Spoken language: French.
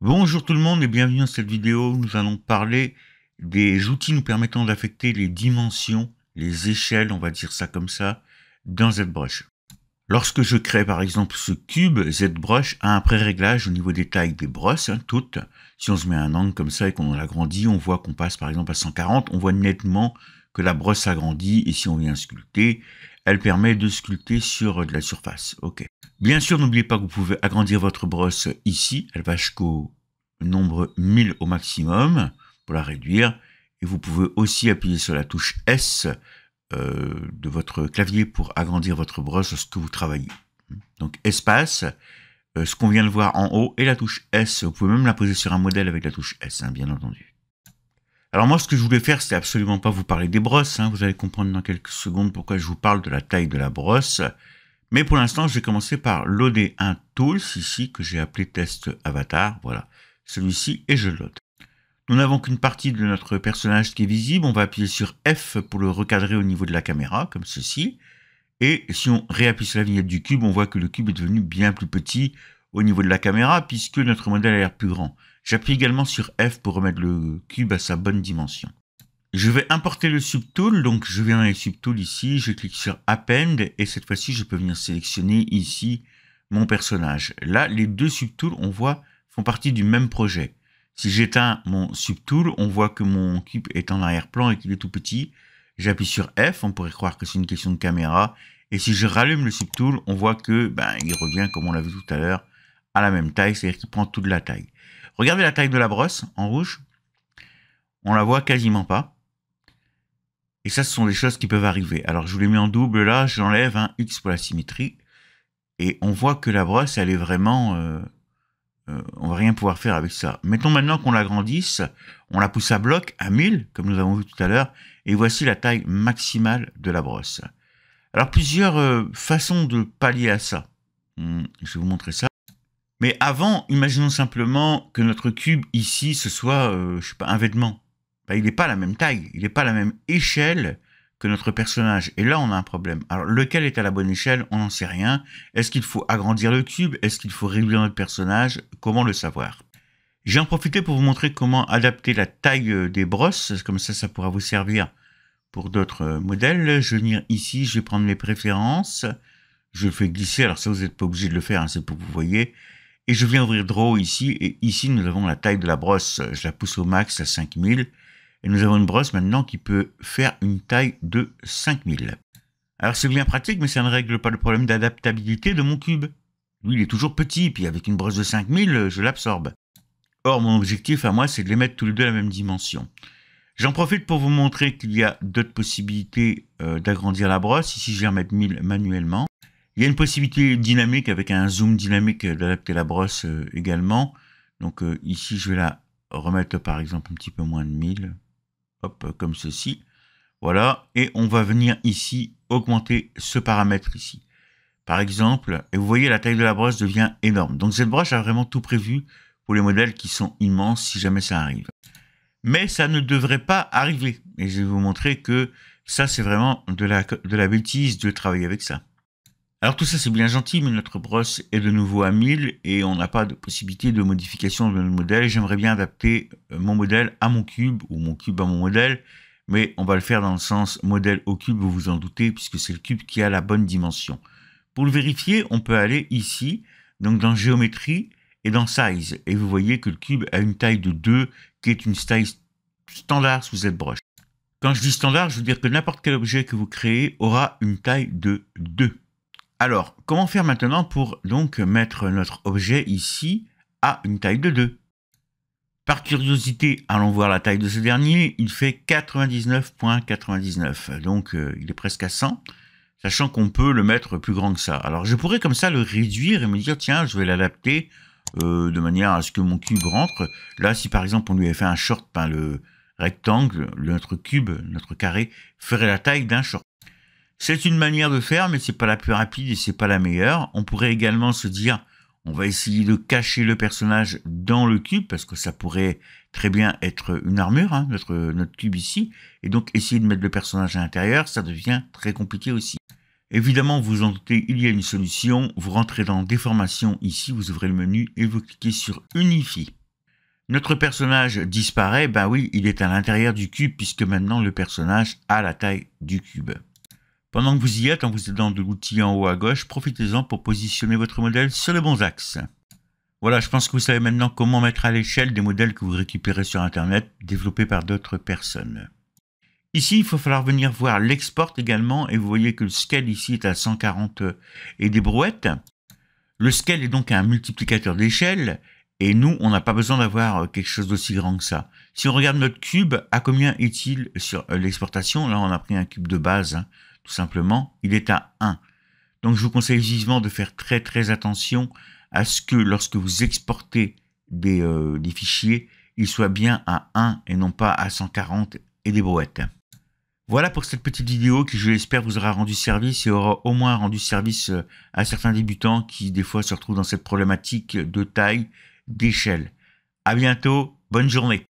Bonjour tout le monde et bienvenue dans cette vidéo où nous allons parler des outils nous permettant d'affecter les dimensions, les échelles, on va dire ça comme ça, dans ZBrush. Lorsque je crée par exemple ce cube, ZBrush a un pré-réglage au niveau des tailles des brosses, hein, toutes. Si on se met un angle comme ça et qu'on l'agrandit, on voit qu'on passe par exemple à 140, on voit nettement que la brosse s'agrandit et si on vient sculpter, elle permet de sculpter sur euh, de la surface. Ok. Bien sûr, n'oubliez pas que vous pouvez agrandir votre brosse ici. Elle va jusqu'au nombre 1000 au maximum pour la réduire. Et vous pouvez aussi appuyer sur la touche S euh, de votre clavier pour agrandir votre brosse lorsque vous travaillez. Donc espace, euh, ce qu'on vient de voir en haut, et la touche S. Vous pouvez même la poser sur un modèle avec la touche S, hein, bien entendu. Alors moi, ce que je voulais faire, c'est absolument pas vous parler des brosses. Hein. Vous allez comprendre dans quelques secondes pourquoi je vous parle de la taille de la brosse. Mais pour l'instant, je vais commencer par loader un tool, ici que j'ai appelé test avatar. Voilà, celui-ci et je load. Nous n'avons qu'une partie de notre personnage qui est visible. On va appuyer sur F pour le recadrer au niveau de la caméra, comme ceci. Et si on réappuie sur la vignette du cube, on voit que le cube est devenu bien plus petit au niveau de la caméra, puisque notre modèle a l'air plus grand. J'appuie également sur F pour remettre le cube à sa bonne dimension. Je vais importer le subtool, donc je viens dans les subtools ici, je clique sur Append et cette fois-ci je peux venir sélectionner ici mon personnage. Là, les deux subtools, on voit, font partie du même projet. Si j'éteins mon subtool, on voit que mon cube est en arrière-plan et qu'il est tout petit. J'appuie sur F, on pourrait croire que c'est une question de caméra. Et si je rallume le subtool, on voit que ben, il revient, comme on l'a vu tout à l'heure, à la même taille, c'est-à-dire qu'il prend toute la taille. Regardez la taille de la brosse en rouge. On la voit quasiment pas. Et ça, ce sont des choses qui peuvent arriver. Alors, je vous l'ai mis en double là, j'enlève un X pour la symétrie. Et on voit que la brosse, elle est vraiment... on euh, ne euh, on va rien pouvoir faire avec ça. Mettons maintenant qu'on l'agrandisse, on la pousse à bloc, à 1000, comme nous avons vu tout à l'heure. Et voici la taille maximale de la brosse. Alors, plusieurs euh, façons de pallier à ça. Hmm, je vais vous montrer ça. Mais avant, imaginons simplement que notre cube ici, ce soit, euh, je sais pas, un vêtement. Ben, il n'est pas la même taille, il n'est pas la même échelle que notre personnage. Et là, on a un problème. Alors, lequel est à la bonne échelle On n'en sait rien. Est-ce qu'il faut agrandir le cube Est-ce qu'il faut réduire notre personnage Comment le savoir J'ai en profité pour vous montrer comment adapter la taille euh, des brosses. Comme ça, ça pourra vous servir pour d'autres euh, modèles. Je vais venir ici, je vais prendre mes préférences. Je fais glisser. Alors ça, vous n'êtes pas obligé de le faire, hein, c'est pour que vous voyez. Et je viens ouvrir draw ici, et ici nous avons la taille de la brosse, je la pousse au max à 5000, et nous avons une brosse maintenant qui peut faire une taille de 5000. Alors c'est bien pratique, mais ça ne règle pas le problème d'adaptabilité de mon cube. Lui, il est toujours petit, puis avec une brosse de 5000, je l'absorbe. Or, mon objectif à moi, c'est de les mettre tous les deux à la même dimension. J'en profite pour vous montrer qu'il y a d'autres possibilités euh, d'agrandir la brosse. Ici, je vais en mettre 1000 manuellement. Il y a une possibilité dynamique avec un zoom dynamique d'adapter la brosse euh, également. Donc euh, ici, je vais la remettre par exemple un petit peu moins de 1000. Hop, euh, comme ceci. Voilà, et on va venir ici augmenter ce paramètre ici. Par exemple, et vous voyez la taille de la brosse devient énorme. Donc cette brosse a vraiment tout prévu pour les modèles qui sont immenses si jamais ça arrive. Mais ça ne devrait pas arriver. Et je vais vous montrer que ça c'est vraiment de la, de la bêtise de travailler avec ça. Alors tout ça c'est bien gentil, mais notre brosse est de nouveau à 1000 et on n'a pas de possibilité de modification de notre modèle. J'aimerais bien adapter euh, mon modèle à mon cube ou mon cube à mon modèle, mais on va le faire dans le sens modèle au cube, vous vous en doutez, puisque c'est le cube qui a la bonne dimension. Pour le vérifier, on peut aller ici, donc dans géométrie et dans size, et vous voyez que le cube a une taille de 2 qui est une taille standard sous cette broche. Quand je dis standard, je veux dire que n'importe quel objet que vous créez aura une taille de 2. Alors, comment faire maintenant pour donc mettre notre objet ici à une taille de 2 Par curiosité, allons voir la taille de ce dernier. Il fait 99.99, donc euh, il est presque à 100, sachant qu'on peut le mettre plus grand que ça. Alors, je pourrais comme ça le réduire et me dire, tiens, je vais l'adapter euh, de manière à ce que mon cube rentre. Là, si par exemple on lui avait fait un short, ben, le rectangle, notre cube, notre carré, ferait la taille d'un short. C'est une manière de faire, mais ce c'est pas la plus rapide et c'est pas la meilleure. On pourrait également se dire, on va essayer de cacher le personnage dans le cube parce que ça pourrait très bien être une armure, hein, notre, notre cube ici. Et donc essayer de mettre le personnage à l'intérieur, ça devient très compliqué aussi. Évidemment, vous en doutez, il y a une solution. Vous rentrez dans Déformation ici, vous ouvrez le menu et vous cliquez sur Unify. Notre personnage disparaît, ben oui, il est à l'intérieur du cube puisque maintenant le personnage a la taille du cube. Pendant que vous y êtes, en vous aidant de l'outil en haut à gauche, profitez-en pour positionner votre modèle sur les bons axes. Voilà, je pense que vous savez maintenant comment mettre à l'échelle des modèles que vous récupérez sur Internet, développés par d'autres personnes. Ici, il faut falloir venir voir l'export également, et vous voyez que le scale ici est à 140 et des brouettes. Le scale est donc un multiplicateur d'échelle, et nous, on n'a pas besoin d'avoir euh, quelque chose d'aussi grand que ça. Si on regarde notre cube, à combien est-il sur euh, l'exportation Là, on a pris un cube de base, hein tout simplement, il est à 1. Donc je vous conseille vivement de faire très très attention à ce que lorsque vous exportez des, euh, fichiers, ils soient bien à 1 et non pas à 140 et des brouettes. Voilà pour cette petite vidéo qui, je l'espère, vous aura rendu service et aura au moins rendu service euh, à certains débutants qui, des fois, se retrouvent dans cette problématique de taille, d'échelle. À bientôt, bonne journée.